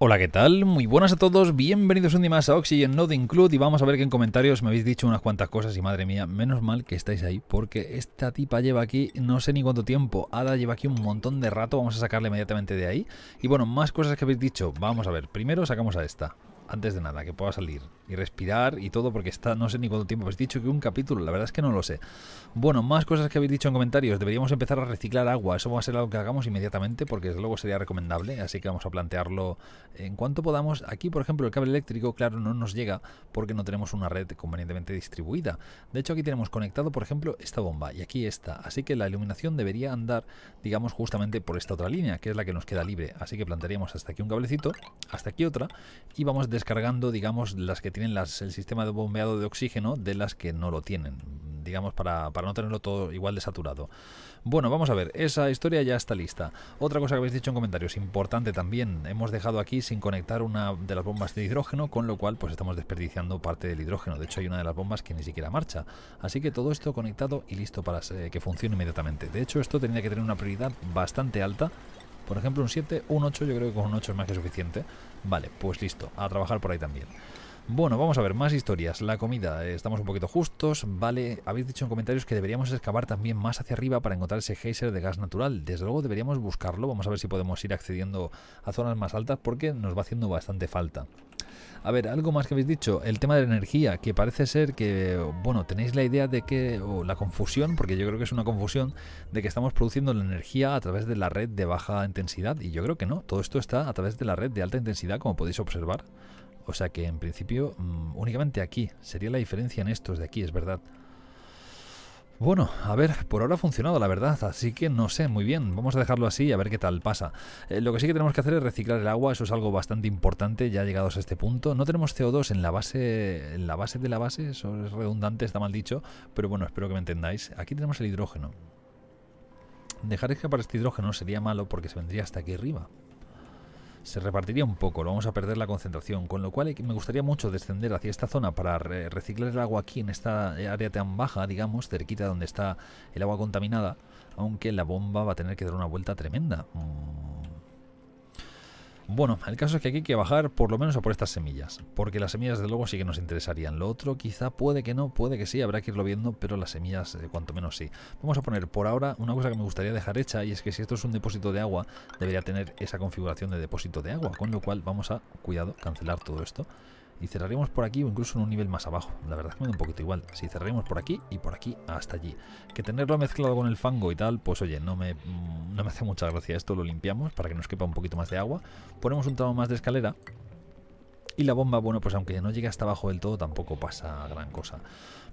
Hola, ¿qué tal? Muy buenas a todos, bienvenidos un día más a Oxygen Node Include y vamos a ver que en comentarios me habéis dicho unas cuantas cosas y madre mía, menos mal que estáis ahí porque esta tipa lleva aquí no sé ni cuánto tiempo, Ada lleva aquí un montón de rato, vamos a sacarle inmediatamente de ahí y bueno, más cosas que habéis dicho, vamos a ver, primero sacamos a esta antes de nada, que pueda salir y respirar y todo, porque está, no sé ni cuánto tiempo. Habéis dicho que un capítulo, la verdad es que no lo sé. Bueno, más cosas que habéis dicho en comentarios. Deberíamos empezar a reciclar agua. Eso va a ser algo que hagamos inmediatamente, porque luego sería recomendable. Así que vamos a plantearlo en cuanto podamos. Aquí, por ejemplo, el cable eléctrico, claro, no nos llega porque no tenemos una red convenientemente distribuida. De hecho, aquí tenemos conectado, por ejemplo, esta bomba y aquí esta. Así que la iluminación debería andar, digamos, justamente por esta otra línea, que es la que nos queda libre. Así que plantearíamos hasta aquí un cablecito, hasta aquí otra, y vamos de descargando, digamos, las que tienen el sistema de bombeado de oxígeno de las que no lo tienen, digamos, para, para no tenerlo todo igual de saturado. Bueno, vamos a ver, esa historia ya está lista. Otra cosa que habéis dicho en comentarios, importante también, hemos dejado aquí sin conectar una de las bombas de hidrógeno, con lo cual pues estamos desperdiciando parte del hidrógeno. De hecho, hay una de las bombas que ni siquiera marcha. Así que todo esto conectado y listo para eh, que funcione inmediatamente. De hecho, esto tenía que tener una prioridad bastante alta por ejemplo, un 7, un 8, yo creo que con un 8 es más que suficiente. Vale, pues listo, a trabajar por ahí también. Bueno, vamos a ver más historias. La comida, eh, estamos un poquito justos, ¿vale? Habéis dicho en comentarios que deberíamos excavar también más hacia arriba para encontrar ese geyser de gas natural. Desde luego deberíamos buscarlo, vamos a ver si podemos ir accediendo a zonas más altas porque nos va haciendo bastante falta. A ver, algo más que habéis dicho, el tema de la energía, que parece ser que, bueno, tenéis la idea de que, o la confusión, porque yo creo que es una confusión, de que estamos produciendo la energía a través de la red de baja intensidad, y yo creo que no, todo esto está a través de la red de alta intensidad, como podéis observar. O sea que, en principio, mm, únicamente aquí, sería la diferencia en estos de aquí, es verdad. Bueno, a ver, por ahora ha funcionado la verdad, así que no sé, muy bien, vamos a dejarlo así y a ver qué tal pasa. Eh, lo que sí que tenemos que hacer es reciclar el agua, eso es algo bastante importante ya llegados a este punto. No tenemos CO2 en la base, en la base de la base, eso es redundante, está mal dicho, pero bueno, espero que me entendáis. Aquí tenemos el hidrógeno. Dejar escapar este hidrógeno sería malo porque se vendría hasta aquí arriba se repartiría un poco, lo vamos a perder la concentración, con lo cual me gustaría mucho descender hacia esta zona para reciclar el agua aquí en esta área tan baja, digamos, cerquita donde está el agua contaminada, aunque la bomba va a tener que dar una vuelta tremenda. Mm. Bueno, el caso es que aquí hay que bajar por lo menos a por estas semillas, porque las semillas de luego sí que nos interesarían. Lo otro quizá puede que no, puede que sí, habrá que irlo viendo, pero las semillas eh, cuanto menos sí. Vamos a poner por ahora una cosa que me gustaría dejar hecha y es que si esto es un depósito de agua, debería tener esa configuración de depósito de agua, con lo cual vamos a, cuidado, cancelar todo esto y cerraremos por aquí o incluso en un nivel más abajo. La verdad es que me da un poquito igual. Si cerraremos por aquí y por aquí hasta allí. Que tenerlo mezclado con el fango y tal, pues oye, no me, mm, no me hace mucha gracia. Esto lo limpiamos para que nos quepa un poquito más de agua. Ponemos un tramo más de escalera. Y la bomba, bueno, pues aunque ya no llegue hasta abajo del todo, tampoco pasa gran cosa.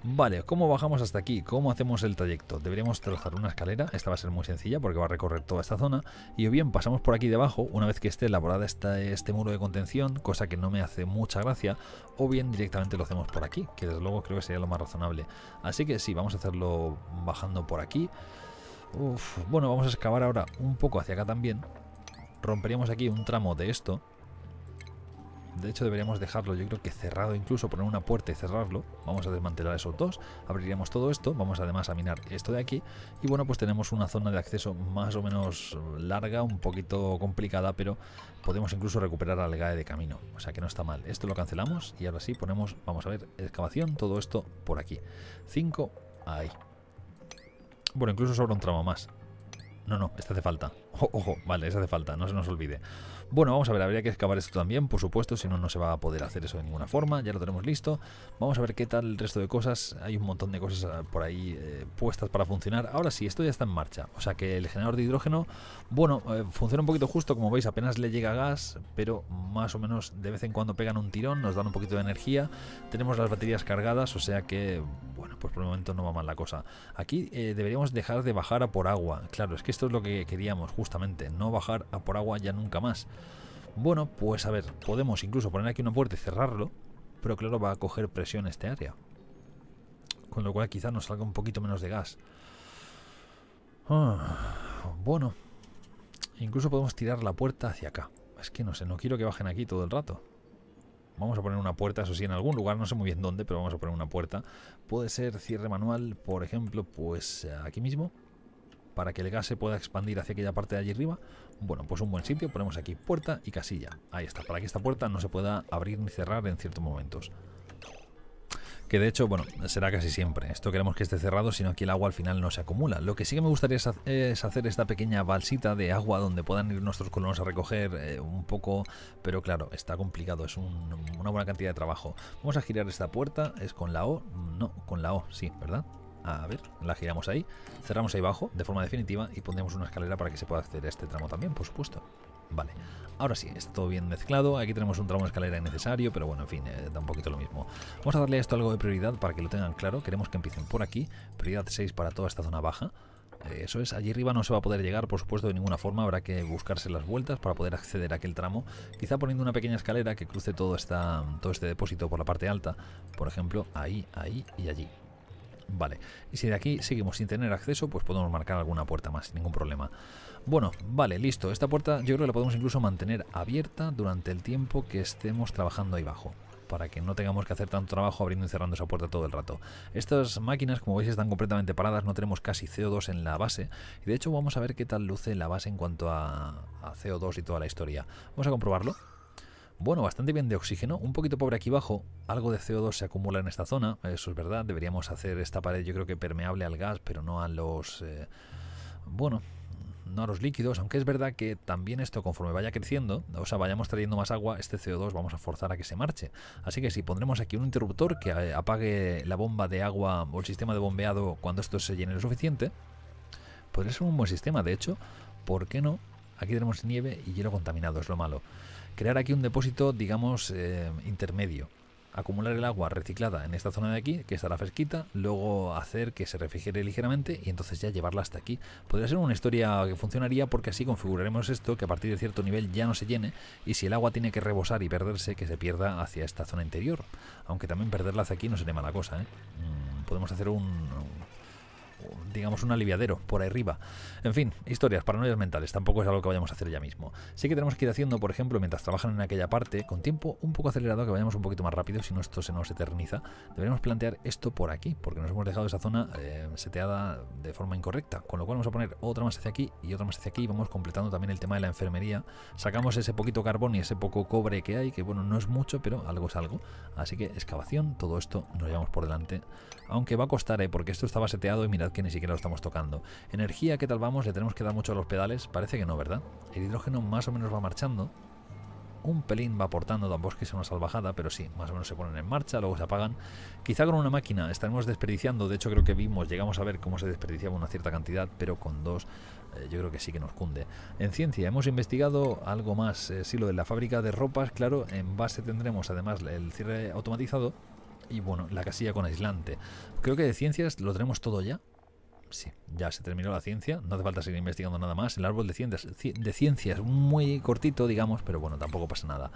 Vale, ¿cómo bajamos hasta aquí? ¿Cómo hacemos el trayecto? Deberíamos trazar una escalera, esta va a ser muy sencilla porque va a recorrer toda esta zona, y o bien pasamos por aquí debajo, una vez que esté elaborada este muro de contención, cosa que no me hace mucha gracia, o bien directamente lo hacemos por aquí, que desde luego creo que sería lo más razonable. Así que sí, vamos a hacerlo bajando por aquí. bueno, vamos a excavar ahora un poco hacia acá también, romperíamos aquí un tramo de esto, de hecho deberíamos dejarlo yo creo que cerrado incluso, poner una puerta y cerrarlo. Vamos a desmantelar esos dos, abriríamos todo esto, vamos además a minar esto de aquí y bueno pues tenemos una zona de acceso más o menos larga, un poquito complicada pero podemos incluso recuperar al GAE de camino, o sea que no está mal. Esto lo cancelamos y ahora sí ponemos, vamos a ver, excavación, todo esto por aquí. 5, ahí. Bueno, incluso sobra un tramo más. No, no, este hace falta. Ojo, ojo, vale, eso hace falta, no se nos olvide. Bueno, vamos a ver, habría que excavar esto también, por supuesto, si no, no se va a poder hacer eso de ninguna forma, ya lo tenemos listo. Vamos a ver qué tal el resto de cosas, hay un montón de cosas eh, por ahí eh, puestas para funcionar. Ahora sí, esto ya está en marcha, o sea que el generador de hidrógeno, bueno, eh, funciona un poquito justo, como veis, apenas le llega gas, pero más o menos de vez en cuando pegan un tirón, nos dan un poquito de energía, tenemos las baterías cargadas, o sea que, bueno, pues por el momento no va mal la cosa. Aquí deberíamos dejar de bajar a por agua, claro, es que esto es lo que queríamos, justamente, no bajar a por agua ya nunca más. Bueno, pues a ver, podemos incluso poner aquí una puerta y cerrarlo, pero claro, va a coger presión este área. Con lo cual quizá nos salga un poquito menos de gas. Ah, bueno, incluso podemos tirar la puerta hacia acá. Es que no sé, no quiero que bajen aquí todo el rato. Vamos a poner una puerta, eso sí, en algún lugar, no sé muy bien dónde, pero vamos a poner una puerta. Puede ser cierre manual, por ejemplo, pues aquí mismo para que el gas se pueda expandir hacia aquella parte de allí arriba? Bueno, pues un buen sitio, ponemos aquí puerta y casilla. Ahí está, para que esta puerta no se pueda abrir ni cerrar en ciertos momentos. Que de hecho, bueno, será casi siempre. Esto queremos que esté cerrado, sino que el agua al final no se acumula. Lo que sí que me gustaría es hacer esta pequeña balsita de agua donde puedan ir nuestros colonos a recoger eh, un poco, pero claro, está complicado, es una buena cantidad de trabajo. Vamos a girar esta puerta, es con la O, no, con la O, sí, ¿verdad? a ver, la giramos ahí, cerramos ahí abajo de forma definitiva y pondremos una escalera para que se pueda acceder a este tramo también, por supuesto. Vale, ahora sí, está todo bien mezclado, aquí tenemos un tramo de escalera innecesario, pero bueno, en fin, eh, da un poquito lo mismo. Vamos a darle a esto algo de prioridad para que lo tengan claro, queremos que empiecen por aquí, prioridad 6 para toda esta zona baja. Eh, eso es, allí arriba no se va a poder llegar, por supuesto, de ninguna forma, habrá que buscarse las vueltas para poder acceder a aquel tramo, quizá poniendo una pequeña escalera que cruce todo, todo este depósito por la parte alta, por ejemplo, ahí, ahí y allí. Vale. Y si de aquí seguimos sin tener acceso, pues podemos marcar alguna puerta más, sin ningún problema. Bueno, vale, listo. Esta puerta yo creo que la podemos incluso mantener abierta durante el tiempo que estemos trabajando ahí abajo para que no tengamos que hacer tanto trabajo abriendo y cerrando esa puerta todo el rato. Estas máquinas, como veis, están completamente paradas, no tenemos casi CO2 en la base, y de hecho vamos a ver qué tal luce la base en cuanto a, a CO2 y toda la historia. Vamos a comprobarlo. Bueno, bastante bien de oxígeno, un poquito pobre aquí abajo, algo de CO2 se acumula en esta zona, eso es verdad, deberíamos hacer esta pared yo creo que permeable al gas, pero no a los... Eh, bueno, no a los líquidos, aunque es verdad que también esto conforme vaya creciendo, o sea, vayamos trayendo más agua, este CO2 vamos a forzar a que se marche. Así que si pondremos aquí un interruptor que eh, apague la bomba de agua o el sistema de bombeado cuando esto se llene lo suficiente, podría ser un buen sistema, de hecho, ¿por qué no? Aquí tenemos nieve y hielo contaminado, es lo malo crear aquí un depósito, digamos, eh, intermedio. Acumular el agua reciclada en esta zona de aquí, que estará fresquita, luego hacer que se refrigere ligeramente y entonces ya llevarla hasta aquí. Podría ser una historia que funcionaría porque así configuraremos esto, que a partir de cierto nivel ya no se llene y si el agua tiene que rebosar y perderse, que se pierda hacia esta zona interior. Aunque también perderla hacia aquí no sería mala cosa, ¿eh? mm, podemos hacer un, digamos, un aliviadero por ahí arriba. En fin, historias, paranoias mentales, tampoco es algo que vayamos a hacer ya mismo. Sí que tenemos que ir haciendo, por ejemplo, mientras trabajan en aquella parte, con tiempo un poco acelerado, que vayamos un poquito más rápido, si no esto se nos eterniza, deberíamos plantear esto por aquí, porque nos hemos dejado esa zona eh, seteada de forma incorrecta, con lo cual vamos a poner otra más hacia aquí y otra más hacia aquí, y vamos completando también el tema de la enfermería, sacamos ese poquito carbón y ese poco cobre que hay, que bueno, no es mucho, pero algo es algo, así que excavación, todo esto nos llevamos por delante, aunque va a costar, eh, porque esto estaba seteado y mirad que ni siquiera lo estamos tocando. Energía, ¿qué tal vamos? ¿Le tenemos que dar mucho a los pedales? Parece que no, ¿verdad? El hidrógeno más o menos va marchando. Un pelín va aportando, tampoco es que sea una salvajada, pero sí, más o menos se ponen en marcha, luego se apagan. Quizá con una máquina estaremos desperdiciando, de hecho creo que vimos, llegamos a ver cómo se desperdiciaba una cierta cantidad, pero con dos eh, yo creo que sí que nos cunde. En ciencia hemos investigado algo más, si eh, sí, lo de la fábrica de ropas, claro, en base tendremos además el cierre automatizado y bueno, la casilla con aislante. Creo que de ciencias lo tenemos todo ya, sí, ya se terminó la ciencia, no hace falta seguir investigando nada más. El árbol de ciencias, de muy cortito, digamos, pero bueno, tampoco pasa nada.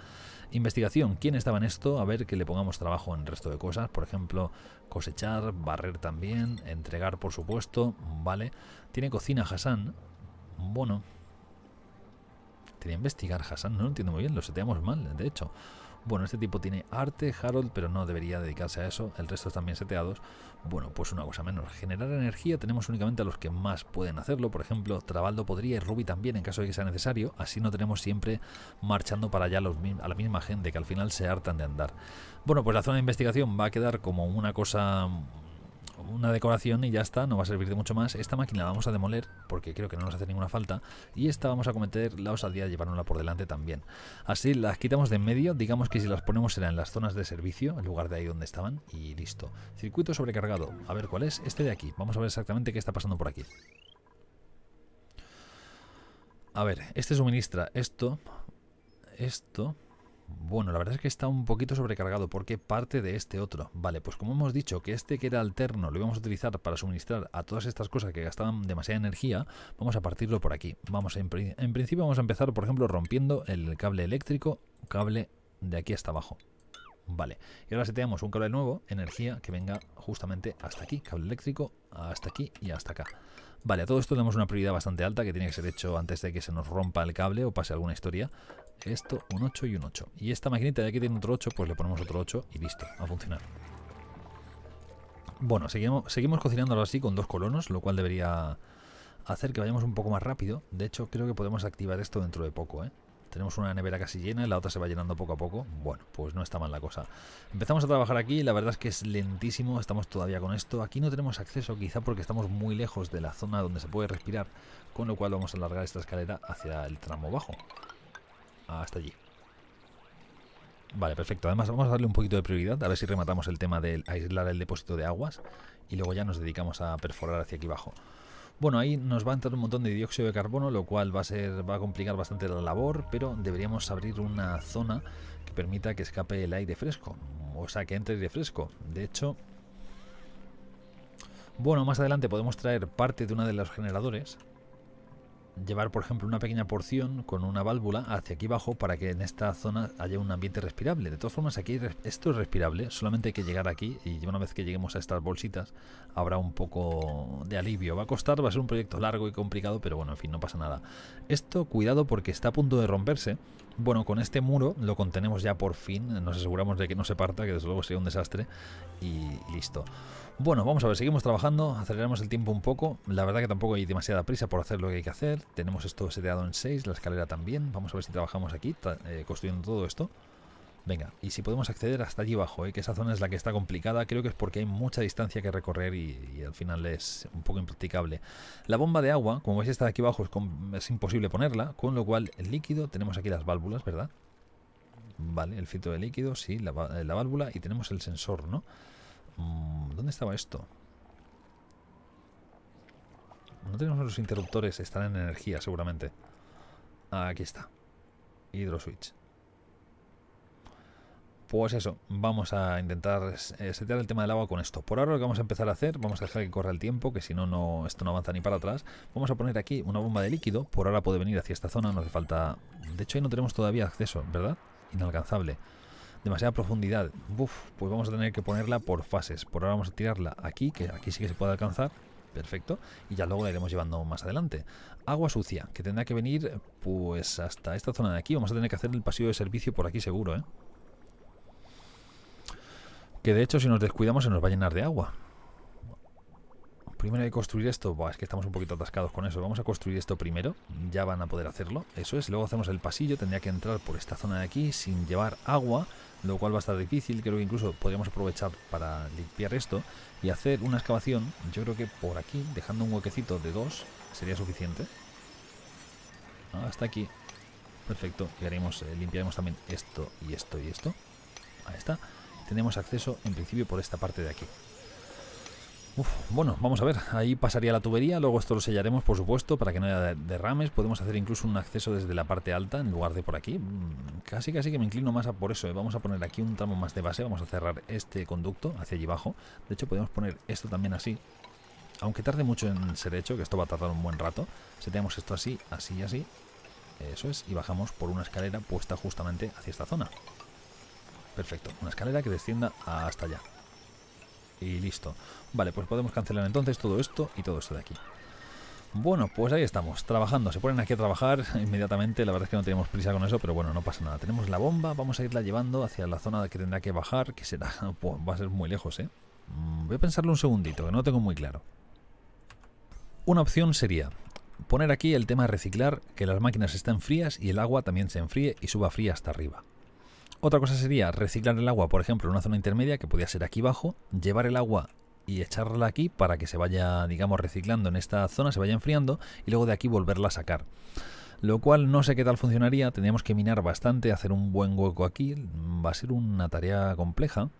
Investigación, ¿quién estaba en esto? A ver que le pongamos trabajo en el resto de cosas, por ejemplo, cosechar, barrer también, entregar, por supuesto, vale. Tiene cocina Hassan, bueno. Tiene investigar Hassan, no lo entiendo muy bien, lo seteamos mal, de hecho. Bueno, este tipo tiene arte, Harold, pero no debería dedicarse a eso. El resto están bien seteados. Bueno, pues una cosa menos. Generar energía tenemos únicamente a los que más pueden hacerlo. Por ejemplo, Trabaldo podría y Ruby también en caso de que sea necesario. Así no tenemos siempre marchando para allá a la misma gente que al final se hartan de andar. Bueno, pues la zona de investigación va a quedar como una cosa una decoración y ya está, no va a servir de mucho más. Esta máquina la vamos a demoler porque creo que no nos hace ninguna falta y esta vamos a cometer la osadía de llevárnosla por delante también. Así las quitamos de en medio, digamos que si las ponemos será en las zonas de servicio, en lugar de ahí donde estaban y listo. Circuito sobrecargado, a ver cuál es, este de aquí, vamos a ver exactamente qué está pasando por aquí. A ver, este suministra esto, esto bueno, la verdad es que está un poquito sobrecargado porque parte de este otro. Vale, pues como hemos dicho que este que era alterno lo íbamos a utilizar para suministrar a todas estas cosas que gastaban demasiada energía, vamos a partirlo por aquí. Vamos en principio vamos a empezar, por ejemplo, rompiendo el cable eléctrico, cable de aquí hasta abajo. Vale, y ahora seteamos un cable nuevo, energía, que venga justamente hasta aquí, cable eléctrico, hasta aquí y hasta acá. Vale, a todo esto tenemos una prioridad bastante alta que tiene que ser hecho antes de que se nos rompa el cable o pase alguna historia. Esto, un 8 y un 8. Y esta maquinita de aquí tiene otro 8, pues le ponemos otro 8 y listo, a funcionar. Bueno, seguimos, seguimos cocinándolo así con dos colonos, lo cual debería hacer que vayamos un poco más rápido. De hecho, creo que podemos activar esto dentro de poco, ¿eh? Tenemos una nevera casi llena y la otra se va llenando poco a poco. Bueno, pues no está mal la cosa. Empezamos a trabajar aquí, la verdad es que es lentísimo, estamos todavía con esto. Aquí no tenemos acceso, quizá porque estamos muy lejos de la zona donde se puede respirar, con lo cual vamos a alargar esta escalera hacia el tramo bajo. Hasta allí. Vale, perfecto. Además vamos a darle un poquito de prioridad, a ver si rematamos el tema de aislar el depósito de aguas y luego ya nos dedicamos a perforar hacia aquí abajo. Bueno, ahí nos va a entrar un montón de dióxido de carbono, lo cual va a, ser, va a complicar bastante la labor, pero deberíamos abrir una zona que permita que escape el aire fresco, o sea, que entre aire fresco. De hecho, bueno, más adelante podemos traer parte de una de los generadores llevar, por ejemplo, una pequeña porción con una válvula hacia aquí abajo para que en esta zona haya un ambiente respirable. De todas formas, aquí esto es respirable, solamente hay que llegar aquí y una vez que lleguemos a estas bolsitas habrá un poco de alivio. Va a costar, va a ser un proyecto largo y complicado, pero bueno, en fin, no pasa nada. Esto, cuidado porque está a punto de romperse. Bueno, con este muro lo contenemos ya por fin, nos aseguramos de que no se parta, que desde luego sería un desastre y listo. Bueno, vamos a ver, seguimos trabajando, aceleramos el tiempo un poco. La verdad que tampoco hay demasiada prisa por hacer lo que hay que hacer. Tenemos esto seteado en 6, la escalera también. Vamos a ver si trabajamos aquí, eh, construyendo todo esto. Venga, y si podemos acceder hasta allí abajo, ¿eh? que esa zona es la que está complicada, creo que es porque hay mucha distancia que recorrer y, al final es un poco impracticable. La bomba de agua, como veis está aquí abajo, es, imposible ponerla, con lo cual el líquido, tenemos aquí las válvulas, ¿verdad? Vale, el filtro de líquido, sí, la eh, válvula y tenemos el sensor, ¿no? Mm, ¿Dónde estaba esto? No tenemos los interruptores, están en energía seguramente. Ah, aquí está. Hidroswitch. Pues eso, vamos a intentar eh, setear el tema del agua con esto. Por ahora lo que vamos a empezar a hacer, vamos a dejar que corra el tiempo, que si no, no esto no avanza ni para atrás. Vamos a poner aquí una bomba de líquido, por ahora puede venir hacia esta zona, no hace falta... De hecho ahí no tenemos todavía acceso, ¿verdad? Inalcanzable demasiada profundidad. Uf, pues vamos a tener que ponerla por fases. Por ahora vamos a tirarla aquí, que aquí sí que se puede alcanzar. Perfecto. Y ya luego la iremos llevando más adelante. Agua sucia, que tendrá que venir pues hasta esta zona de aquí. Vamos a tener que hacer el pasillo de servicio por aquí seguro, ¿eh? Que de hecho si nos descuidamos se nos va a llenar de agua. Primero hay que construir esto. Buah, es que estamos un poquito atascados con eso. Vamos a construir esto primero. Ya van a poder hacerlo. Eso es. Luego hacemos el pasillo. Tendría que entrar por esta zona de aquí sin llevar agua lo cual va a estar difícil. Creo que incluso podríamos aprovechar para limpiar esto y hacer una excavación. Yo creo que por aquí, dejando un huequecito de dos, sería suficiente. Ah, hasta aquí. Perfecto. Y haremos, eh, limpiaremos también esto y esto y esto. Ahí está. Tenemos acceso en principio por esta parte de aquí bueno, vamos a ver, ahí pasaría la tubería, luego esto lo sellaremos por supuesto para que no haya derrames, podemos hacer incluso un acceso desde la parte alta en lugar de por aquí, mm, casi casi que me inclino más a por eso, ¿eh? vamos a poner aquí un tramo más de base, vamos a cerrar este conducto hacia allí abajo, de hecho podemos poner esto también así, aunque tarde mucho en ser hecho, que esto va a tardar un buen rato, seteamos esto así, así y así, eso es, y bajamos por una escalera puesta justamente hacia esta zona, perfecto, una escalera que descienda hasta allá y listo. Vale, pues podemos cancelar entonces todo esto y todo esto de aquí. Bueno, pues ahí estamos, trabajando. Se ponen aquí a trabajar inmediatamente. La verdad es que no tenemos prisa con eso, pero bueno, no pasa nada. Tenemos la bomba, vamos a irla llevando hacia la zona que tendrá que bajar, que será... va a ser muy lejos, ¿eh? Mm, voy a pensarlo un segundito, que no tengo muy claro. Una opción sería poner aquí el tema reciclar, que las máquinas estén frías y el agua también se enfríe y suba fría hasta arriba. Otra cosa sería reciclar el agua, por ejemplo, en una zona intermedia que podría ser aquí abajo, llevar el agua y echarla aquí para que se vaya, digamos, reciclando en esta zona, se vaya enfriando y luego de aquí volverla a sacar. Lo cual no sé qué tal funcionaría, tendríamos que minar bastante, hacer un buen hueco aquí, va a ser una tarea compleja.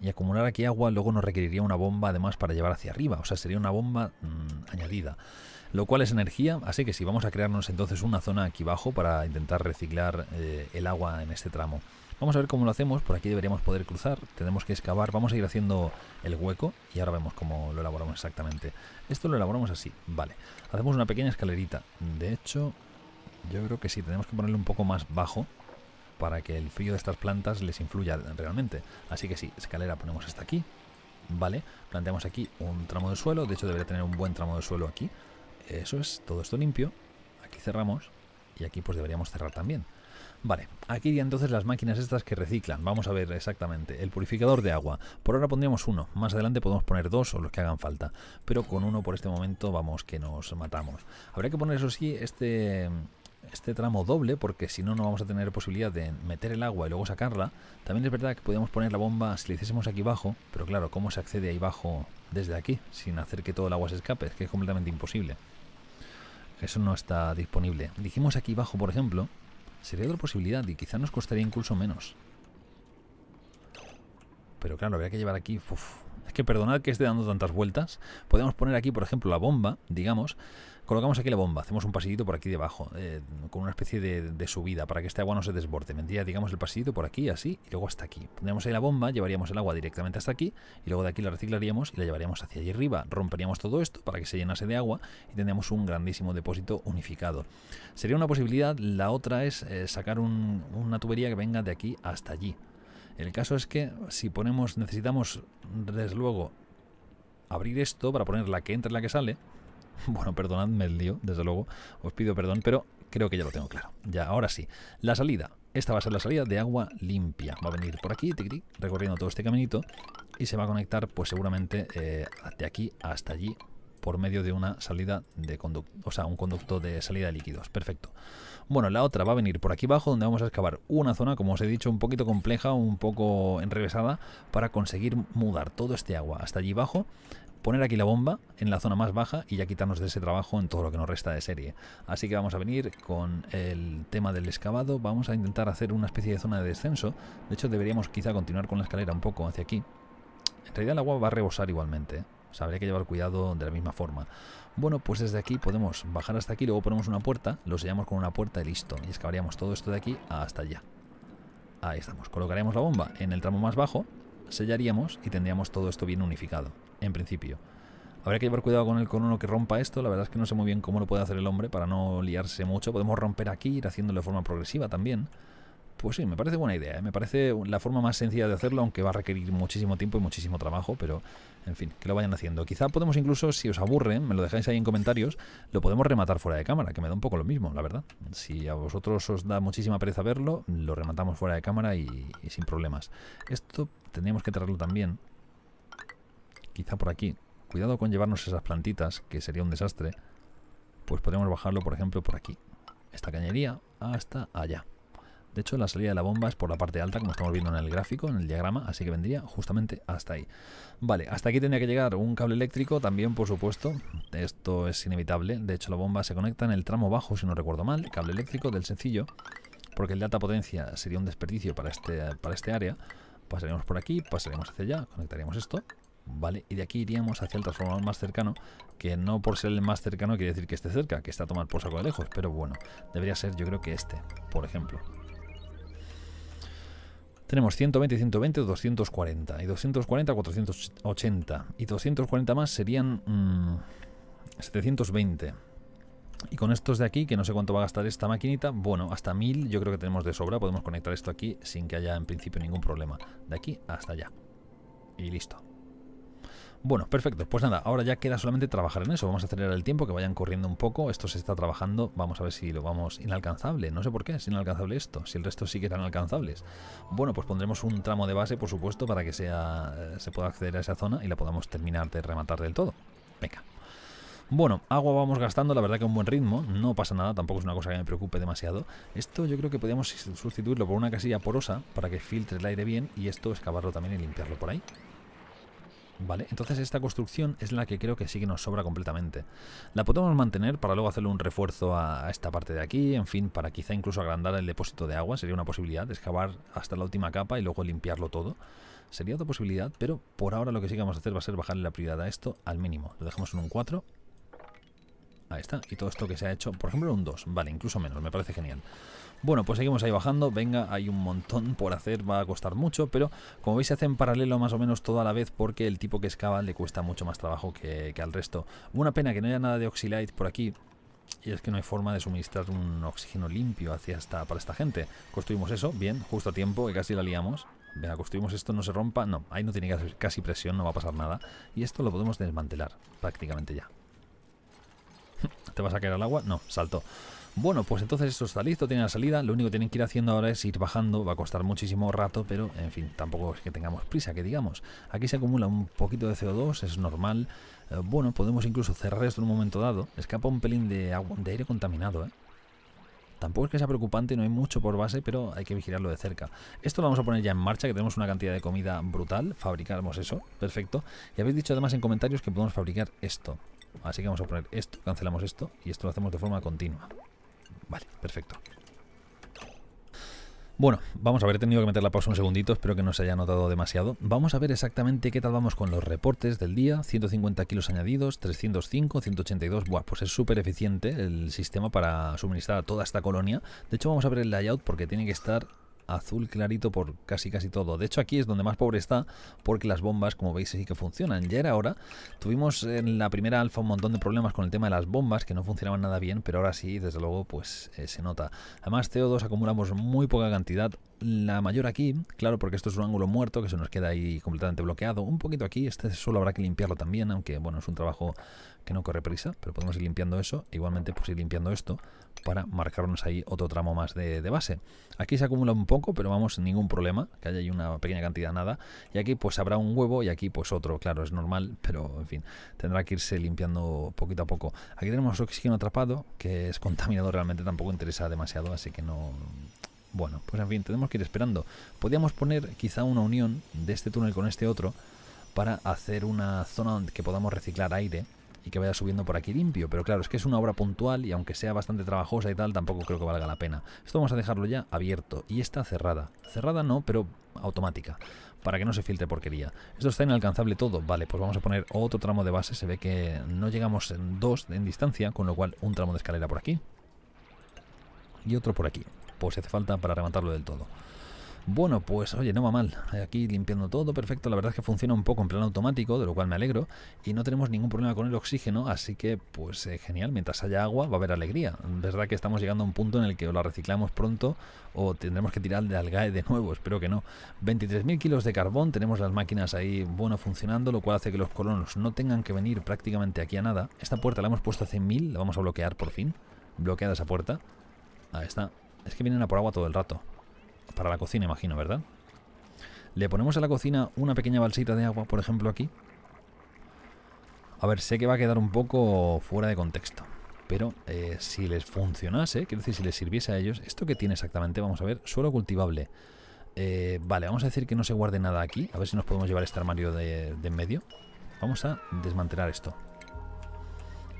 Y acumular aquí agua luego nos requeriría una bomba además para llevar hacia arriba, o sea, sería una bomba mm, añadida. Lo cual es energía, así que si vamos a crearnos entonces una zona aquí abajo para intentar reciclar eh, el agua en este tramo. Vamos a ver cómo lo hacemos, por aquí deberíamos poder cruzar, tenemos que excavar, vamos a ir haciendo el hueco y ahora vemos cómo lo elaboramos exactamente. Esto lo elaboramos así, vale. Hacemos una pequeña escalerita, de hecho yo creo que sí, tenemos que ponerle un poco más bajo para que el frío de estas plantas les influya realmente. Así que sí, escalera ponemos hasta aquí, vale. Planteamos aquí un tramo de suelo, de hecho debería tener un buen tramo de suelo aquí. Eso es, todo esto limpio. Aquí cerramos y aquí pues deberíamos cerrar también. Vale, aquí ya entonces las máquinas estas que reciclan. Vamos a ver exactamente. El purificador de agua. Por ahora pondríamos uno. Más adelante podemos poner dos o los que hagan falta. Pero con uno por este momento vamos que nos matamos. habría que poner eso sí este este tramo doble porque si no no vamos a tener posibilidad de meter el agua y luego sacarla. También es verdad que podríamos poner la bomba si la hiciésemos aquí abajo, pero claro, ¿cómo se accede ahí abajo desde aquí sin hacer que todo el agua se escape? Es que es completamente imposible. Eso no está disponible. Dijimos aquí abajo, por ejemplo, Sería otra posibilidad y quizá nos costaría incluso menos. Pero claro, habría que llevar aquí... Es que perdonad que esté dando tantas vueltas. Podemos poner aquí, por ejemplo, la bomba, digamos. Colocamos aquí la bomba, hacemos un pasillito por aquí debajo, eh, con una especie de, subida para que este agua no se desborde. Mentira, digamos el pasillito por aquí, así, y luego hasta aquí. Pondríamos ahí la bomba, llevaríamos el agua directamente hasta aquí, y luego de aquí la reciclaríamos y la llevaríamos hacia allí arriba. Romperíamos todo esto para que se llenase de agua y tendríamos un grandísimo depósito unificado. Sería una posibilidad, la otra es eh, sacar una tubería que venga de aquí hasta allí. El caso es que si ponemos, necesitamos desde luego abrir esto para poner la que entra y la que sale. Bueno, perdonadme el lío, desde luego, os pido perdón, pero creo que ya lo tengo claro. Ya, ahora sí. La salida. Esta va a ser la salida de agua limpia. Va a venir por aquí, recorriendo todo este caminito y se va a conectar, pues seguramente, eh, de aquí hasta allí por medio de una salida de conducto, o sea, un conducto de salida de líquidos. Perfecto. Bueno, la otra va a venir por aquí abajo donde vamos a excavar una zona, como os he dicho, un poquito compleja, un poco enrevesada para conseguir mudar todo este agua hasta allí abajo poner aquí la bomba en la zona más baja y ya quitarnos de ese trabajo en todo lo que nos resta de serie. Así que vamos a venir con el tema del excavado, vamos a intentar hacer una especie de zona de descenso. De hecho deberíamos quizá continuar con la escalera un poco hacia aquí. En realidad el agua va a rebosar igualmente. ¿eh? O pues habría que llevar cuidado de la misma forma. Bueno, pues desde aquí podemos bajar hasta aquí, luego ponemos una puerta, lo sellamos con una puerta y listo. Y excavaríamos todo esto de aquí hasta allá. Ahí estamos. Colocaremos la bomba en el tramo más bajo, sellaríamos y tendríamos todo esto bien unificado, en principio. Habría que llevar cuidado con el uno que rompa esto, la verdad es que no sé muy bien cómo lo puede hacer el hombre para no liarse mucho. Podemos romper aquí, ir haciéndolo de forma progresiva también. Pues sí, me parece buena idea, ¿eh? me parece la forma más sencilla de hacerlo, aunque va a requerir muchísimo tiempo y muchísimo trabajo, pero en fin, que lo vayan haciendo. Quizá podemos incluso, si os aburren, me lo dejáis ahí en comentarios, lo podemos rematar fuera de cámara, que me da un poco lo mismo, la verdad. Si a vosotros os da muchísima pereza verlo, lo rematamos fuera de cámara y, sin problemas. Esto tendríamos que traerlo también, quizá por aquí. Cuidado con llevarnos esas plantitas, que sería un desastre. Pues podemos bajarlo, por ejemplo, por aquí. Esta cañería hasta allá. De hecho, la salida de la bomba es por la parte alta, como estamos viendo en el gráfico, en el diagrama, así que vendría justamente hasta ahí. Vale, hasta aquí tendría que llegar un cable eléctrico también, por supuesto. Esto es inevitable. De hecho, la bomba se conecta en el tramo bajo, si no recuerdo mal, cable eléctrico del sencillo, porque el de alta potencia sería un desperdicio para este, para este área. Pasaríamos por aquí, pasaremos hacia allá, conectaríamos esto, ¿vale? Y de aquí iríamos hacia el transformador más cercano, que no por ser el más cercano quiere decir que esté cerca, que está a tomar por saco de lejos, pero bueno, debería ser yo creo que este, por ejemplo. Tenemos 120, 120, 240. Y 240, 480. Y 240 más serían 720. Mm, y con estos de aquí, que no sé cuánto va a gastar esta maquinita, bueno, hasta 1000 yo creo que tenemos de sobra. Podemos conectar esto aquí sin que haya en principio ningún problema. De aquí hasta allá. Y listo. Bueno, perfecto. Pues nada, ahora ya queda solamente trabajar en eso. Vamos a acelerar el tiempo, que vayan corriendo un poco. Esto se está trabajando. Vamos a ver si lo vamos inalcanzable. No sé por qué es inalcanzable esto, si el resto sí que eran alcanzables. Bueno, pues pondremos un tramo de base, por supuesto, para que sea eh, se pueda acceder a esa zona y la podamos terminar de rematar del todo. Venga. Bueno, agua vamos gastando, la verdad que a un buen ritmo, no pasa nada, tampoco es una cosa que me preocupe demasiado. Esto yo creo que podríamos sustituirlo por una casilla porosa para que filtre el aire bien y esto excavarlo también y limpiarlo por ahí. Vale, entonces esta construcción es la que creo que sí que nos sobra completamente. La podemos mantener para luego hacerle un refuerzo a, esta parte de aquí, en fin, para quizá incluso agrandar el depósito de agua, sería una posibilidad, excavar hasta la última capa y luego limpiarlo todo. Sería otra posibilidad, pero por ahora lo que sí que vamos a hacer va a ser bajarle la prioridad a esto al mínimo. Lo dejamos en un 4. Ahí está, y todo esto que se ha hecho, por ejemplo, un 2, vale, incluso menos, me parece genial. Bueno, pues seguimos ahí bajando. Venga, hay un montón por hacer, va a costar mucho, pero como veis se hace en paralelo más o menos toda la vez porque el tipo que excava le cuesta mucho más trabajo que, al resto. Una pena que no haya nada de Oxylite por aquí, y es que no hay forma de suministrar un oxígeno limpio hacia esta, para esta gente. Construimos eso, bien, justo a tiempo, que casi la liamos. Venga, construimos esto, no se rompa. No, ahí no tiene casi presión, no va a pasar nada. Y esto lo podemos desmantelar prácticamente ya. ¿Te vas a caer al agua? No, salto. Bueno, pues entonces esto está listo, tiene la salida. Lo único que tienen que ir haciendo ahora es ir bajando. Va a costar muchísimo rato, pero en fin, tampoco es que tengamos prisa, que digamos. Aquí se acumula un poquito de CO2, es normal. Eh, bueno, podemos incluso cerrar esto en un momento dado. Escapa un pelín de, agua, de aire contaminado, ¿eh? Tampoco es que sea preocupante, no hay mucho por base, pero hay que vigilarlo de cerca. Esto lo vamos a poner ya en marcha, que tenemos una cantidad de comida brutal. Fabricamos eso, perfecto. Y habéis dicho además en comentarios que podemos fabricar esto. Así que vamos a poner esto, cancelamos esto y esto lo hacemos de forma continua. Vale, perfecto. Bueno, vamos a haber tenido que meter la pausa un segundito, espero que no se haya notado demasiado. Vamos a ver exactamente qué tal vamos con los reportes del día, 150 kilos añadidos, 305, 182, buah, pues es súper eficiente el sistema para suministrar a toda esta colonia. De hecho vamos a ver el layout porque tiene que estar azul clarito por casi casi todo. De hecho aquí es donde más pobre está porque las bombas, como veis, sí que funcionan. Ya era ahora Tuvimos en la primera alfa un montón de problemas con el tema de las bombas que no funcionaban nada bien, pero ahora sí, desde luego, pues eh, se nota. Además CO2 acumulamos muy poca cantidad. La mayor aquí, claro, porque esto es un ángulo muerto que se nos queda ahí completamente bloqueado. Un poquito aquí, este solo habrá que limpiarlo también, aunque bueno, es un trabajo que no corre prisa, pero podemos ir limpiando eso, igualmente pues ir limpiando esto para marcarnos ahí otro tramo más de, base. Aquí se acumula un poco, pero vamos, ningún problema, que haya ahí una pequeña cantidad nada, y aquí pues habrá un huevo y aquí pues otro, claro, es normal, pero en fin, tendrá que irse limpiando poquito a poco. Aquí tenemos oxígeno atrapado, que es contaminado realmente, tampoco interesa demasiado, así que no... Bueno, pues en fin, tenemos que ir esperando. Podríamos poner quizá una unión de este túnel con este otro para hacer una zona donde que podamos reciclar aire y que vaya subiendo por aquí limpio. Pero claro, es que es una obra puntual y aunque sea bastante trabajosa y tal, tampoco creo que valga la pena. Esto vamos a dejarlo ya abierto y está cerrada. Cerrada no, pero automática, para que no se filtre porquería. Esto está inalcanzable todo. Vale, pues vamos a poner otro tramo de base. Se ve que no llegamos en dos en distancia, con lo cual un tramo de escalera por aquí y otro por aquí. Pues hace falta para rematarlo del todo. Bueno, pues oye, no va mal. Aquí limpiando todo, perfecto. La verdad es que funciona un poco en plan automático, de lo cual me alegro. Y no tenemos ningún problema con el oxígeno, así que pues eh, genial. Mientras haya agua va a haber alegría. Es verdad que estamos llegando a un punto en el que o la reciclamos pronto o tendremos que tirar de algae de nuevo. Espero que no. 23.000 kilos de carbón. Tenemos las máquinas ahí, bueno, funcionando, lo cual hace que los colonos no tengan que venir prácticamente aquí a nada. Esta puerta la hemos puesto hace 1.000. La vamos a bloquear por fin. Bloqueada esa puerta. Ahí está. Es que vienen a por agua todo el rato. Para la cocina, imagino, ¿verdad? Le ponemos a la cocina una pequeña balsita de agua, por ejemplo, aquí. A ver, sé que va a quedar un poco fuera de contexto. Pero eh, si les funcionase, quiero decir, si les sirviese a ellos, ¿esto que tiene exactamente? Vamos a ver, suelo cultivable. Eh, vale, vamos a decir que no se guarde nada aquí. A ver si nos podemos llevar este armario de, de en medio. Vamos a desmantelar esto.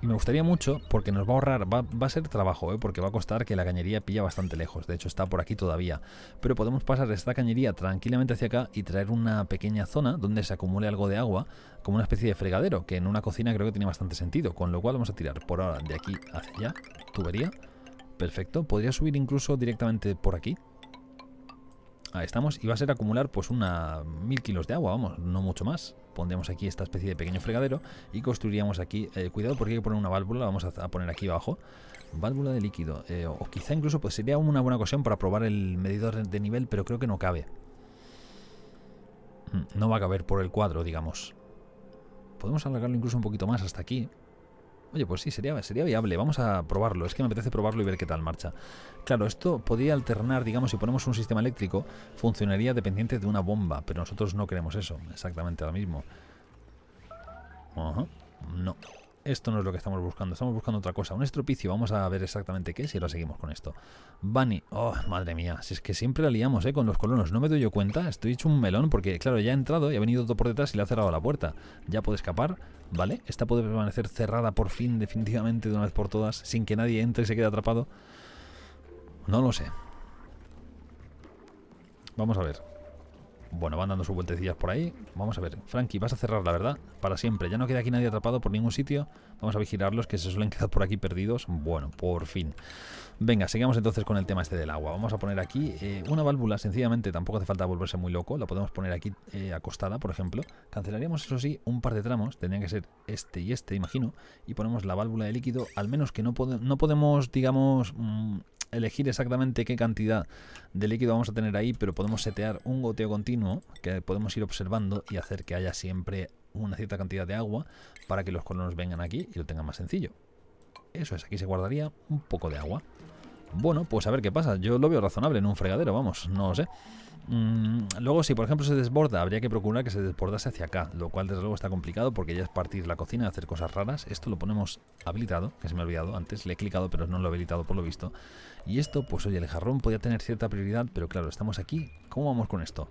Y me gustaría mucho porque nos va a ahorrar, va, a ser trabajo, ¿eh? porque va a costar que la cañería pilla bastante lejos, de hecho está por aquí todavía. Pero podemos pasar esta cañería tranquilamente hacia acá y traer una pequeña zona donde se acumule algo de agua, como una especie de fregadero, que en una cocina creo que tiene bastante sentido, con lo cual vamos a tirar por ahora de aquí hacia allá, tubería. Perfecto, podría subir incluso directamente por aquí, Ahí estamos. Y va a ser acumular pues una mil kilos de agua, vamos, no mucho más. Pondríamos aquí esta especie de pequeño fregadero y construiríamos aquí... Eh, cuidado porque hay que poner una válvula, vamos a, poner aquí abajo. Válvula de líquido. Eh, o quizá incluso pues sería una buena ocasión para probar el medidor de nivel, pero creo que no cabe. Mm, no va a caber por el cuadro, digamos. Podemos alargarlo incluso un poquito más hasta aquí oye, pues sí, sería, sería viable, vamos a probarlo, es que me apetece probarlo y ver qué tal marcha. Claro, esto podría alternar, digamos, si ponemos un sistema eléctrico, funcionaría dependiente de una bomba, pero nosotros no queremos eso, exactamente lo mismo. Ajá, no. Esto no es lo que estamos buscando, estamos buscando otra cosa, un estropicio. Vamos a ver exactamente qué es y lo seguimos con esto. Bunny, oh, madre mía, si es que siempre la liamos, ¿eh? Con los colonos, no me doy yo cuenta, estoy hecho un melón porque, claro, ya ha entrado y ha venido todo por detrás y le ha cerrado la puerta. Ya puede escapar, ¿vale? Esta puede permanecer cerrada por fin, definitivamente, de una vez por todas, sin que nadie entre y se quede atrapado. No lo sé. Vamos a ver. Bueno, van dando sus vueltecillas por ahí. Vamos a ver, Frankie, vas a cerrar, la verdad, para siempre. Ya no queda aquí nadie atrapado por ningún sitio. Vamos a vigilarlos, que se suelen quedar por aquí perdidos. Bueno, por fin. Venga, seguimos entonces con el tema este del agua. Vamos a poner aquí eh, una válvula, sencillamente, tampoco hace falta volverse muy loco. La podemos poner aquí eh, acostada, por ejemplo. Cancelaríamos, eso sí, un par de tramos. Tendrían que ser este y este, imagino. Y ponemos la válvula de líquido, al menos que no, no podemos, digamos... Mm, elegir exactamente qué cantidad de líquido vamos a tener ahí, pero podemos setear un goteo continuo que podemos ir observando y hacer que haya siempre una cierta cantidad de agua para que los colonos vengan aquí y lo tengan más sencillo. Eso es, aquí se guardaría un poco de agua. Bueno, pues a ver qué pasa. Yo lo veo razonable en un fregadero, vamos, no lo sé. Mm, luego, si por ejemplo se desborda, habría que procurar que se desbordase hacia acá, lo cual desde luego está complicado porque ya es partir la cocina, y hacer cosas raras. Esto lo ponemos habilitado, que se me ha olvidado antes, le he clicado pero no lo he habilitado por lo visto. Y esto, pues oye, el jarrón podía tener cierta prioridad, pero claro, estamos aquí. ¿Cómo vamos con esto?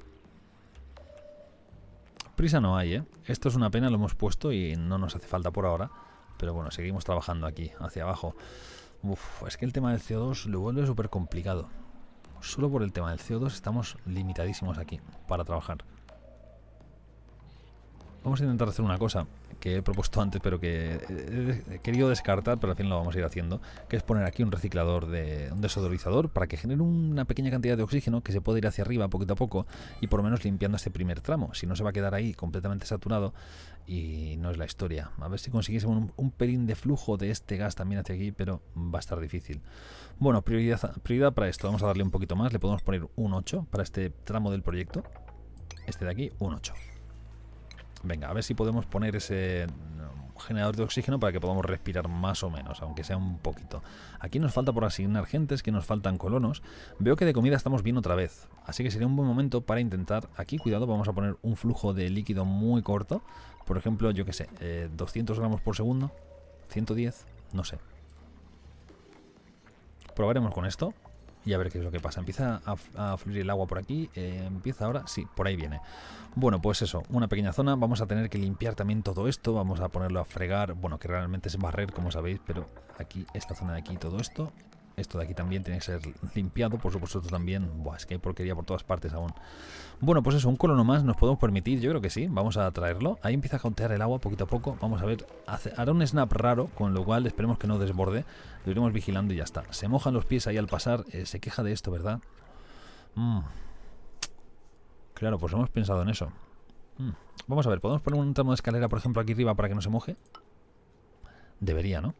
Prisa no hay, ¿eh? Esto es una pena, lo hemos puesto y no nos hace falta por ahora. Pero bueno, seguimos trabajando aquí, hacia abajo. Uf, es que el tema del CO2 lo vuelve súper complicado. Solo por el tema del CO2 estamos limitadísimos aquí para trabajar. Vamos a intentar hacer una cosa que he propuesto antes, pero que he querido descartar, pero al fin lo vamos a ir haciendo, que es poner aquí un reciclador de un desodorizador para que genere una pequeña cantidad de oxígeno que se puede ir hacia arriba poquito a poco y por lo menos limpiando este primer tramo. Si no, se va a quedar ahí completamente saturado y no es la historia. A ver si consiguiésemos un, pelín de flujo de este gas también hacia aquí, pero va a estar difícil. Bueno, prioridad, prioridad para esto. Vamos a darle un poquito más. Le podemos poner un 8 para este tramo del proyecto. Este de aquí, un 8. Venga, a ver si podemos poner ese mm, generador de oxígeno para que podamos respirar más o menos, aunque sea un poquito. Aquí nos falta por asignar gentes, que nos faltan colonos. Veo que de comida estamos bien otra vez, así que sería un buen momento para intentar... Aquí, cuidado, vamos a poner un flujo de líquido muy corto. Por ejemplo, yo que sé, 200 eh, gramos por segundo, 110, no sé. Probaremos con esto y a ver qué es lo que pasa. Empieza a, fluir el agua por aquí, eh, empieza ahora, sí, por ahí viene. Bueno, pues eso, una pequeña zona, vamos a tener que limpiar también todo esto, vamos a ponerlo a fregar, bueno, que realmente es barrer, como sabéis, pero aquí, esta zona de aquí, todo esto, esto de aquí también tiene que ser limpiado, por supuesto también. es que hay porquería por todas partes aún. Bueno, pues eso, un colono más nos podemos permitir, yo creo que sí. Vamos a traerlo. Ahí empieza a contear el agua poquito a poco. Vamos a ver, hará un snap raro, con lo cual esperemos que no desborde. Lo iremos vigilando y ya está. Se mojan los pies ahí al pasar. Eh, se queja de esto, ¿verdad? Mm. Claro, pues hemos pensado en eso. Mm. Vamos a ver, ¿podemos poner un tramo de escalera, por ejemplo, aquí arriba para que no se moje? Debería, ¿no?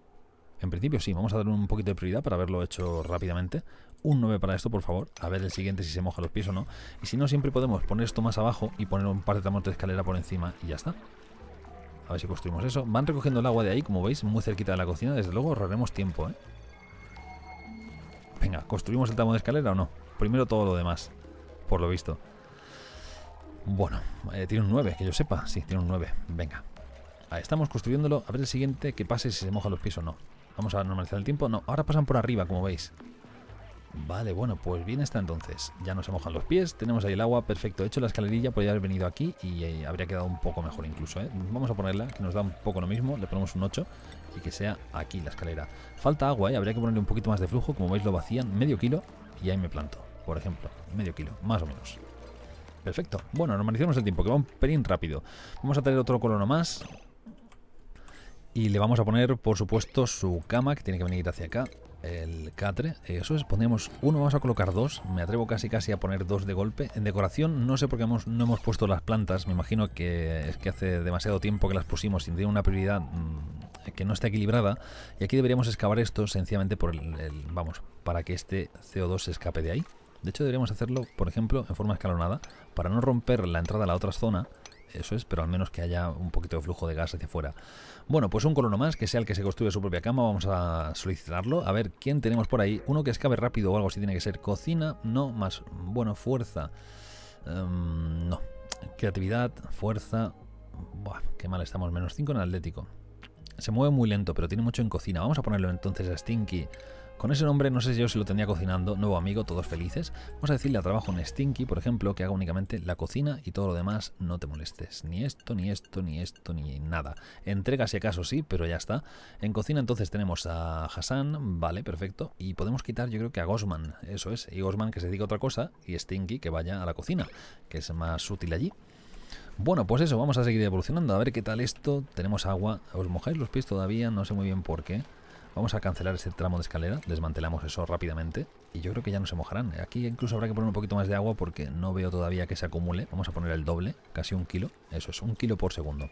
En principio sí, vamos a dar un poquito de prioridad para haberlo hecho rápidamente. Un 9 para esto, por favor. A ver el siguiente si se moja los pies o no. Y si no, siempre podemos poner esto más abajo y poner un par de tramos de escalera por encima y ya está. A ver si construimos eso. Van recogiendo el agua de ahí, como veis, muy cerquita de la cocina. Desde luego ahorraremos tiempo, ¿eh? Venga, ¿construimos el tramo de escalera o no? Primero todo lo demás, por lo visto. Bueno, eh, tiene un 9, que yo sepa. Sí, tiene un 9. Venga. Ahí estamos construyéndolo. A ver el siguiente que pase si se moja los pies o no. Vamos a normalizar el tiempo. No, ahora pasan por arriba, como veis. Vale, bueno, pues bien está entonces. Ya nos se mojan los pies, tenemos ahí el agua, perfecto. He hecho la escalerilla, podría haber venido aquí y eh, habría quedado un poco mejor incluso. ¿eh? Vamos a ponerla, que nos da un poco lo mismo, le ponemos un 8 y que sea aquí la escalera. Falta agua, ¿eh? habría que ponerle un poquito más de flujo, como veis lo vacían, medio kilo y ahí me planto, por ejemplo, medio kilo, más o menos. Perfecto, bueno, normalizamos el tiempo, que va un pelín rápido. Vamos a tener otro colono más, y le vamos a poner, por supuesto, su cama, que tiene que venir hacia acá. El catre, eh, eso es, ponemos uno, vamos a colocar dos, me atrevo casi casi a poner dos de golpe. En decoración no sé por qué hemos, no hemos puesto las plantas, me imagino que es que hace demasiado tiempo que las pusimos sin tener una prioridad mm, que no está equilibrada. Y aquí deberíamos excavar esto sencillamente por el, vamos, para que este CO2 se escape de ahí. De hecho deberíamos hacerlo, por ejemplo, en forma escalonada, para no romper la entrada a la otra zona eso es, pero al menos que haya un poquito de flujo de gas hacia afuera. Bueno, pues un colono más, que sea el que se construye su propia cama, vamos a solicitarlo. A ver, ¿quién tenemos por ahí? Uno que escabe rápido o algo si tiene que ser. Cocina, no, más, bueno, fuerza. Em, no. Creatividad, fuerza. Buah, qué mal estamos. Menos 5 en Atlético. Se mueve muy lento, pero tiene mucho en cocina. Vamos a ponerlo entonces a Stinky. Con ese nombre no sé si yo si lo tenía cocinando, nuevo amigo, todos felices. Vamos a decirle a trabajo en Stinky, por ejemplo, que haga únicamente la cocina y todo lo demás no te molestes. Ni esto, ni esto, ni esto, ni nada. Entrega si acaso sí, pero ya está. En cocina entonces tenemos a Hassan, vale, perfecto. Y podemos quitar yo creo que a Gosman, eso es. Y Gosman que se diga otra cosa y Stinky que vaya a la cocina, que es más útil allí. Bueno, pues eso, vamos a seguir evolucionando, a ver qué tal esto. Tenemos agua, os mojáis los pies todavía, no sé muy bien por qué. Vamos a cancelar este tramo de escalera, desmantelamos eso rápidamente y yo creo que ya no se mojarán. Aquí incluso habrá que poner un poquito más de agua porque no veo todavía que se acumule. Vamos a poner el doble, casi un kilo. Eso es, un kilo por segundo.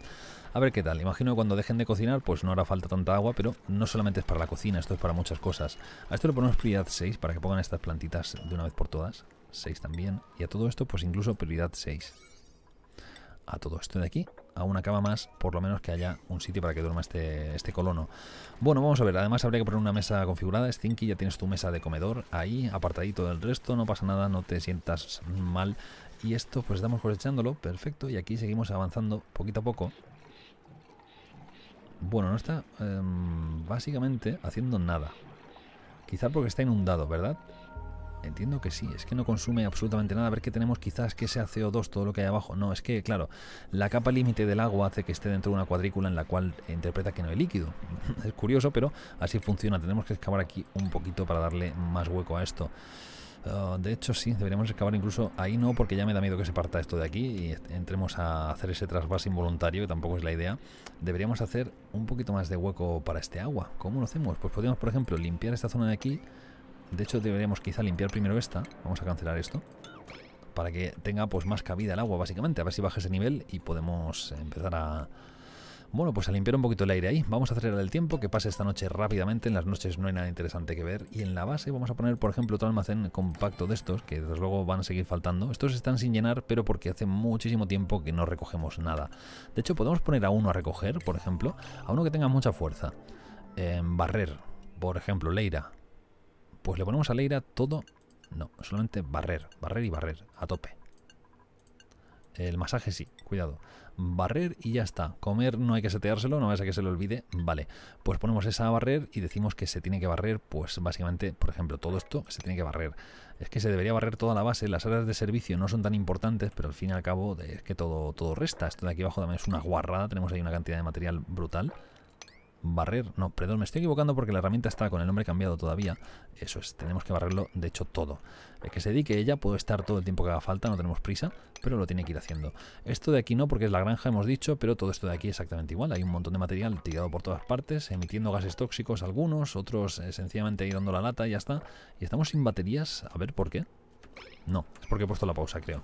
A ver qué tal. Imagino que cuando dejen de cocinar pues no hará falta tanta agua, pero no solamente es para la cocina, esto es para muchas cosas. A esto le ponemos prioridad 6 para que pongan estas plantitas de una vez por todas. 6 también. Y a todo esto pues incluso prioridad 6. A todo esto de aquí a una cama más, por lo menos que haya un sitio para que duerma este, este colono. Bueno, vamos a ver, además habría que poner una mesa configurada, Stinky, ya tienes tu mesa de comedor ahí, apartadito del resto, no pasa nada, no te sientas mal. Y esto pues estamos cosechándolo, perfecto, y aquí seguimos avanzando poquito a poco. Bueno, no está em, básicamente haciendo nada. Quizá porque está inundado, ¿verdad? Entiendo que sí, es que no consume absolutamente nada. A ver qué tenemos, quizás que sea CO2 todo lo que hay abajo. No, es que, claro, la capa límite del agua hace que esté dentro de una cuadrícula en la cual interpreta que no hay líquido. es curioso, pero así funciona. Tenemos que excavar aquí un poquito para darle más hueco a esto. Ah, de hecho, sí, deberíamos excavar incluso ahí no, porque ya me da miedo que se parta esto de aquí y entremos a hacer ese trasvase involuntario, que tampoco es la idea. Deberíamos hacer un poquito más de hueco para este agua. ¿Cómo lo hacemos? Pues podríamos, por ejemplo, limpiar esta zona de aquí de hecho, deberíamos quizá limpiar primero esta. Vamos a cancelar esto. Para que tenga pues más cabida el agua, básicamente. A ver si baja ese nivel y podemos empezar a... Bueno, pues a limpiar un poquito el aire ahí. Vamos a acelerar el tiempo, que pase esta noche rápidamente. En las noches no hay nada interesante que ver. Y en la base vamos a poner, por ejemplo, otro almacén compacto de estos, que desde luego van a seguir faltando. Estos están sin llenar, pero porque hace muchísimo tiempo que no recogemos nada. De hecho, podemos poner a uno a recoger, por ejemplo, a uno que tenga mucha fuerza. barrer, por ejemplo, Leira. Pues le ponemos a Leira todo... No, solamente barrer, barrer y barrer, a tope. El masaje sí, cuidado. Barrer y ya está. Comer no hay que seteárselo, no vaya a que se le olvide. Vale, pues ponemos esa barrer y decimos que se tiene que barrer, pues básicamente, por ejemplo, todo esto se tiene que barrer. Es que se debería barrer toda la base, las áreas de servicio no son tan importantes, pero al fin y al cabo es que todo, todo resta. Esto de aquí abajo también es una guarrada, tenemos ahí una cantidad de material brutal barrer, no, perdón, me estoy equivocando porque la herramienta está con el nombre cambiado todavía, eso es, tenemos que barrerlo, de hecho, todo. El eh, que se dedique ella puede estar todo el tiempo que haga falta, no tenemos prisa, pero lo tiene que ir haciendo. Esto de aquí no, porque es la granja, hemos dicho, pero todo esto de aquí exactamente igual, hay un montón de material tirado por todas partes, emitiendo gases tóxicos algunos, otros eh, sencillamente ahí dando la lata y ya está. Y estamos sin baterías, a ver por qué. No, es porque he puesto la pausa, creo.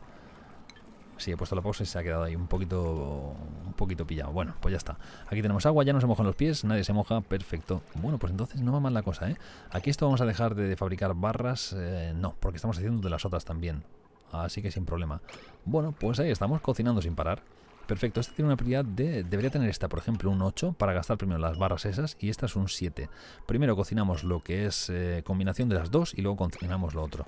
Sí, he puesto la pausa y se ha quedado ahí un poquito, un poquito pillado. Bueno, pues ya está. Aquí tenemos agua, ya no se mojan los pies, nadie se moja, perfecto. Bueno, pues entonces no va mal la cosa, ¿eh? Aquí esto vamos a dejar de fabricar barras, eh, no, porque estamos haciendo de las otras también. Así que sin problema. Bueno, pues ahí estamos cocinando sin parar. Perfecto, este tiene una prioridad de... Debería tener esta, por ejemplo, un 8 para gastar primero las barras esas y esta es un 7. Primero cocinamos lo que es eh, combinación de las dos y luego cocinamos lo otro.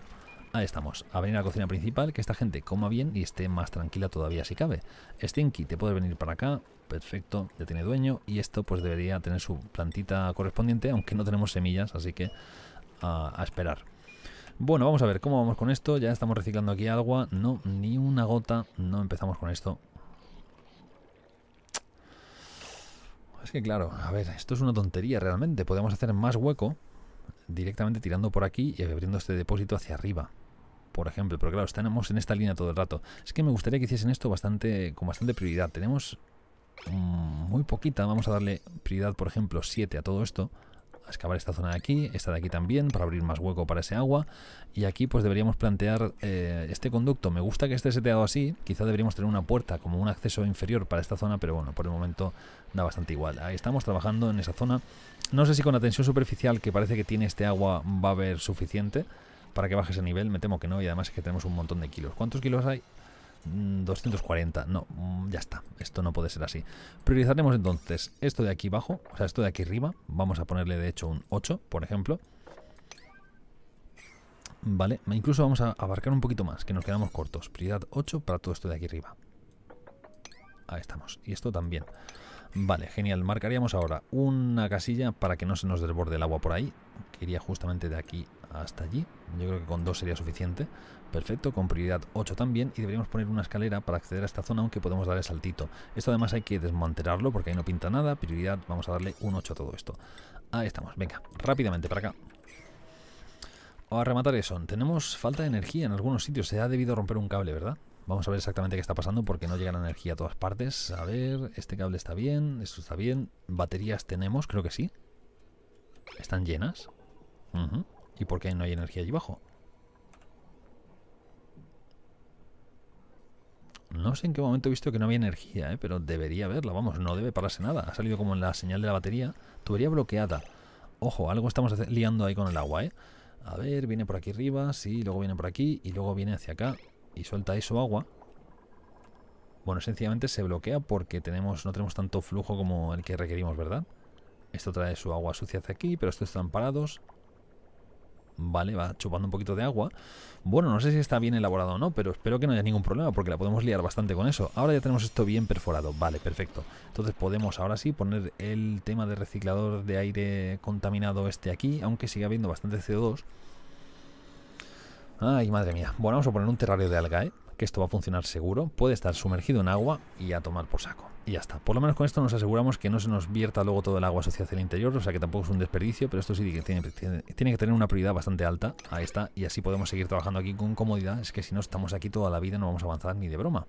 Ahí estamos, a venir a la cocina principal, que esta gente coma bien y esté más tranquila todavía si cabe. Stinky, te puedes venir para acá, perfecto, ya tiene dueño, y esto pues debería tener su plantita correspondiente, aunque no tenemos semillas, así que a, a esperar. Bueno, vamos a ver cómo vamos con esto, ya estamos reciclando aquí agua, no, ni una gota, no empezamos con esto. Es que claro, a ver, esto es una tontería realmente, podemos hacer más hueco directamente tirando por aquí y abriendo este depósito hacia arriba por ejemplo, pero claro, estamos en esta línea todo el rato. Es que me gustaría que hiciesen esto bastante con bastante prioridad. Tenemos mm, muy poquita, vamos a darle prioridad, por ejemplo, 7 a todo esto. A excavar esta zona de aquí, esta de aquí también, para abrir más hueco para ese agua. Y aquí pues deberíamos plantear eh, este conducto. Me gusta que esté seteado así, quizá deberíamos tener una puerta como un acceso inferior para esta zona, pero bueno, por el momento da bastante igual. Ahí estamos trabajando en esa zona. No sé si con la tensión superficial que parece que tiene este agua va a haber suficiente para que bajes ese nivel, me temo que no, y además es que tenemos un montón de kilos. ¿Cuántos kilos hay? 240, mm, no, mm, ya está, esto no puede ser así. Priorizaremos entonces esto de aquí abajo, o sea, esto de aquí arriba, vamos a ponerle de hecho un 8, por ejemplo. Vale, incluso vamos a abarcar un poquito más, que nos quedamos cortos. Prioridad 8 para todo esto de aquí arriba. Ahí estamos, y esto también. Vale, genial, marcaríamos ahora una casilla para que no se nos desborde el agua por ahí, que iría justamente de aquí hasta allí. Yo creo que con 2 sería suficiente. Perfecto, con prioridad 8 también. Y deberíamos poner una escalera para acceder a esta zona, aunque podemos darle saltito. Esto además hay que desmantelarlo porque ahí no pinta nada. Prioridad, vamos a darle un 8 a todo esto. Ahí estamos, venga, rápidamente para acá. A rematar eso, tenemos falta de energía en algunos sitios. Se ha debido romper un cable, ¿verdad? Vamos a ver exactamente qué está pasando porque no llega la energía a todas partes. A ver, este cable está bien, esto está bien. Baterías tenemos, creo que sí. ¿Están llenas? Uh ¿Y por qué no hay energía allí abajo? No sé en qué momento he visto que no había energía, ¿eh? pero debería haberla. Vamos, no debe pararse nada. Ha salido como en la señal de la batería. Tubería bloqueada. Ojo, algo estamos liando ahí con el agua, ¿eh? A ver, viene por aquí arriba, sí, luego viene por aquí y luego viene hacia acá y suelta eso agua. Bueno, sencillamente se bloquea porque tenemos, no tenemos tanto flujo como el que requerimos, ¿verdad? Esto trae su agua sucia hacia aquí, pero estos están parados. ¿vale? Va chupando un poquito de agua. Bueno, no sé si está bien elaborado o no, pero espero que no haya ningún problema porque la podemos liar bastante con eso. Ahora ya tenemos esto bien perforado, vale, perfecto. Entonces podemos ahora sí poner el tema de reciclador de aire contaminado este aquí, aunque siga habiendo bastante CO2. Ay, madre mía. Bueno, vamos a poner un terrario de alga, ¿eh? que esto va a funcionar seguro, puede estar sumergido en agua y a tomar por saco. Y ya está. Por lo menos con esto nos aseguramos que no se nos vierta luego todo el agua asociada hacia el interior, o sea que tampoco es un desperdicio, pero esto sí que tiene, tiene, que tener una prioridad bastante alta a esta y así podemos seguir trabajando aquí con comodidad. Es que si no estamos aquí toda la vida no vamos a avanzar ni de broma.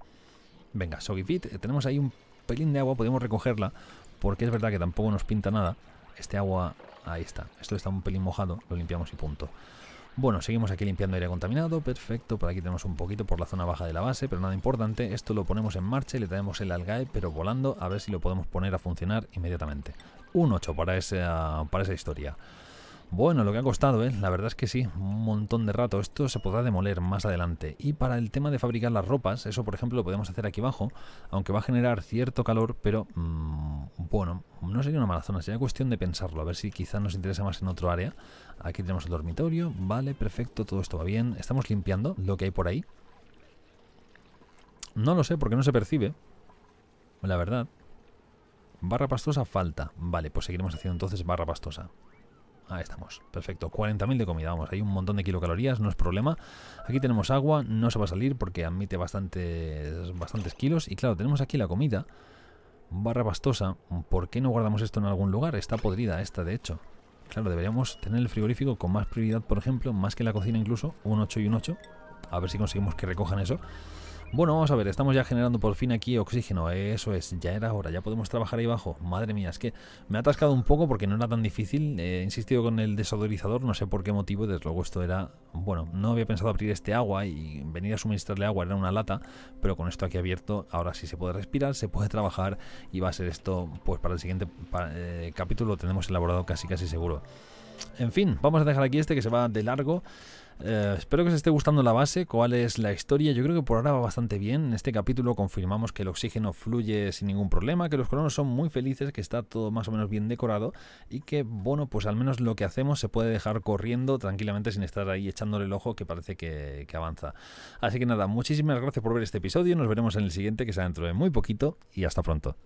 Venga, fit eh, tenemos ahí un pelín de agua, podemos recogerla, porque es verdad que tampoco nos pinta nada. Este agua, ahí está, esto está un pelín mojado, lo limpiamos y punto. Bueno, seguimos aquí limpiando aire contaminado, perfecto, por aquí tenemos un poquito por la zona baja de la base, pero nada importante, esto lo ponemos en marcha y le traemos el algae, pero volando, a ver si lo podemos poner a funcionar inmediatamente. Un 8 para esa, para esa historia. Bueno, lo que ha costado, ¿eh? la verdad es que sí, un montón de rato. Esto se podrá demoler más adelante. Y para el tema de fabricar las ropas, eso por ejemplo lo podemos hacer aquí abajo, aunque va a generar cierto calor, pero mm, bueno, no sería una mala zona, sería cuestión de pensarlo, a ver si quizá nos interesa más en otro área. Aquí tenemos el dormitorio, vale, perfecto, todo esto va bien. Estamos limpiando lo que hay por ahí. No lo sé, porque no se percibe, la verdad. Barra pastosa falta. Vale, pues seguiremos haciendo entonces barra pastosa. Ahí estamos. Perfecto. 40.000 de comida. Vamos, hay un montón de kilocalorías, no es problema. Aquí tenemos agua, no se va a salir porque admite bastantes, bastantes kilos. Y claro, tenemos aquí la comida. Barra pastosa. ¿Por qué no guardamos esto en algún lugar? Está podrida esta, de hecho. Claro, deberíamos tener el frigorífico con más prioridad, por ejemplo, más que la cocina incluso, un 8 y un 8. A ver si conseguimos que recojan eso. Bueno, vamos a ver, estamos ya generando por fin aquí oxígeno, eso es, ya era hora, ya podemos trabajar ahí abajo. Madre mía, es que me ha atascado un poco porque no era tan difícil, eh, he insistido con el desodorizador, no sé por qué motivo, desde luego esto era... Bueno, no había pensado abrir este agua y venir a suministrarle agua, era una lata, pero con esto aquí abierto, ahora sí se puede respirar, se puede trabajar y va a ser esto, pues para el siguiente eh, capítulo lo tenemos elaborado casi casi seguro. En fin, vamos a dejar aquí este que se va de largo. Eh, espero que os esté gustando la base, cuál es la historia. Yo creo que por ahora va bastante bien. En este capítulo confirmamos que el oxígeno fluye sin ningún problema, que los colonos son muy felices, que está todo más o menos bien decorado y que, bueno, pues al menos lo que hacemos se puede dejar corriendo tranquilamente sin estar ahí echándole el ojo que parece que, avanza. Así que nada, muchísimas gracias por ver este episodio. Nos veremos en el siguiente que será dentro de muy poquito y hasta pronto.